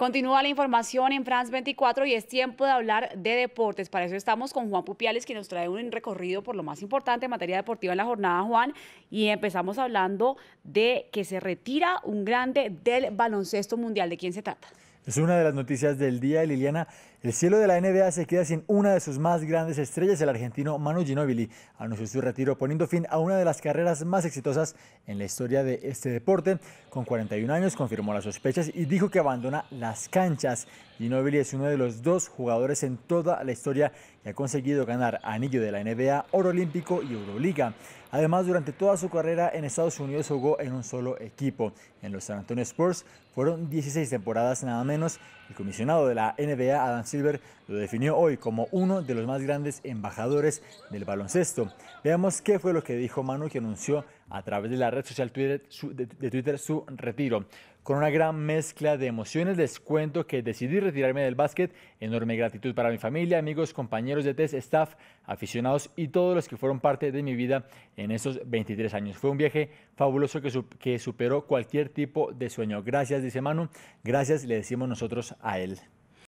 Continúa la información en France 24 y es tiempo de hablar de deportes. Para eso estamos con Juan Pupiales, que nos trae un recorrido por lo más importante en materia deportiva en la jornada, Juan. Y empezamos hablando de que se retira un grande del baloncesto mundial. ¿De quién se trata? Es una de las noticias del día, Liliana. El cielo de la NBA se queda sin una de sus más grandes estrellas, el argentino Manu Ginóbili. Anunció su retiro poniendo fin a una de las carreras más exitosas en la historia de este deporte. Con 41 años confirmó las sospechas y dijo que abandona las canchas. Ginóbili es uno de los dos jugadores en toda la historia que ha conseguido ganar anillo de la NBA, oro olímpico y Euroliga. Además, durante toda su carrera en Estados Unidos jugó en un solo equipo. En los San Antonio Spurs fueron 16 temporadas nada menos. El comisionado de la NBA, Adam Silver, lo definió hoy como uno de los más grandes embajadores del baloncesto. Veamos qué fue lo que dijo Manu que anunció a través de la red social Twitter, su, de, Twitter su retiro. Con una gran mezcla de emociones les cuento que decidí retirarme del básquet. Enorme gratitud para mi familia, amigos, compañeros de test, staff, aficionados y todos los que fueron parte de mi vida en esos 23 años. Fue un viaje fabuloso que, que superó cualquier tipo de sueño. Gracias, dice Manu. Gracias, le decimos nosotros a él.